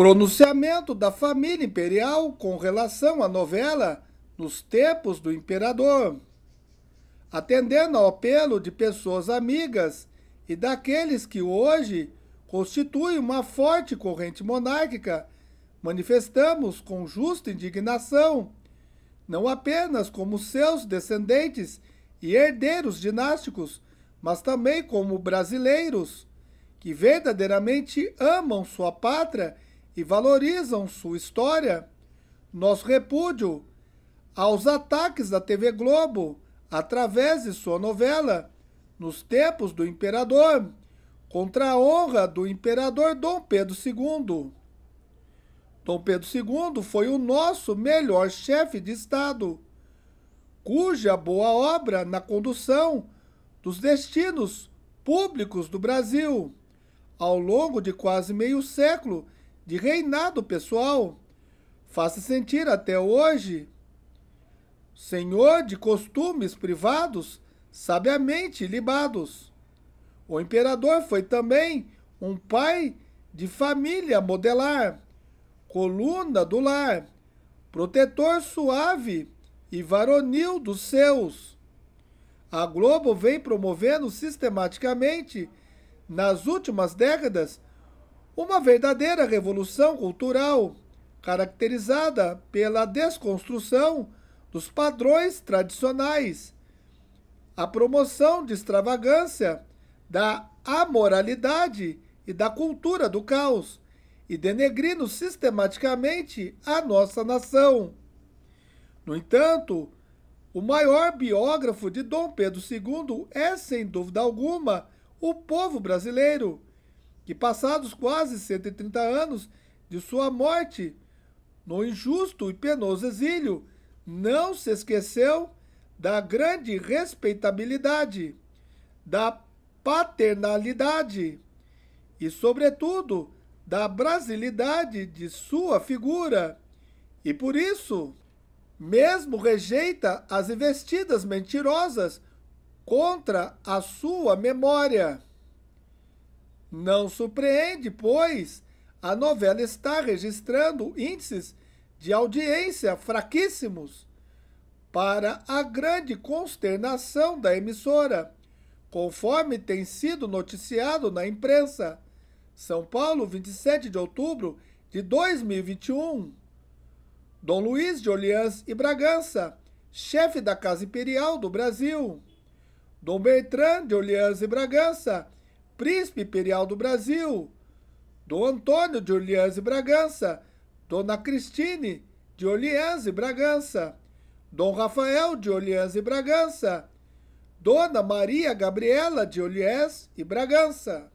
Pronunciamento da família imperial com relação à novela Nos Tempos do Imperador. Atendendo ao apelo de pessoas amigas e daqueles que hoje constituem uma forte corrente monárquica, manifestamos com justa indignação, não apenas como seus descendentes e herdeiros dinásticos, mas também como brasileiros, que verdadeiramente amam sua pátria e valorizam sua história, nosso repúdio aos ataques da TV Globo através de sua novela Nos Tempos do Imperador, contra a honra do imperador Dom Pedro II. Dom Pedro II foi o nosso melhor chefe de Estado, cuja boa obra na condução dos destinos públicos do Brasil, ao longo de quase meio século, de reinado pessoal, faça sentir até hoje, senhor de costumes privados, sabiamente libados. O imperador foi também um pai de família modelar, coluna do lar, protetor suave e varonil dos seus. A Globo vem promovendo sistematicamente, nas últimas décadas, uma verdadeira revolução cultural, caracterizada pela desconstrução dos padrões tradicionais, a promoção de extravagância, da amoralidade e da cultura do caos, e denegrindo sistematicamente a nossa nação. No entanto, o maior biógrafo de Dom Pedro II é, sem dúvida alguma, o povo brasileiro que passados quase 130 anos de sua morte, no injusto e penoso exílio, não se esqueceu da grande respeitabilidade, da paternalidade e, sobretudo, da brasilidade de sua figura. E por isso, mesmo rejeita as investidas mentirosas contra a sua memória. Não surpreende, pois a novela está registrando índices de audiência fraquíssimos, para a grande consternação da emissora, conforme tem sido noticiado na imprensa. São Paulo, 27 de outubro de 2021. Dom Luiz de Orleans e Bragança, chefe da Casa Imperial do Brasil. Dom Bertrand de Orleans e Bragança, príncipe imperial do Brasil, Dom Antônio de Orleans e Bragança, Dona Cristine de Orleans e Bragança, Dom Rafael de Orleans e Bragança, Dona Maria Gabriela de Orleans e Bragança.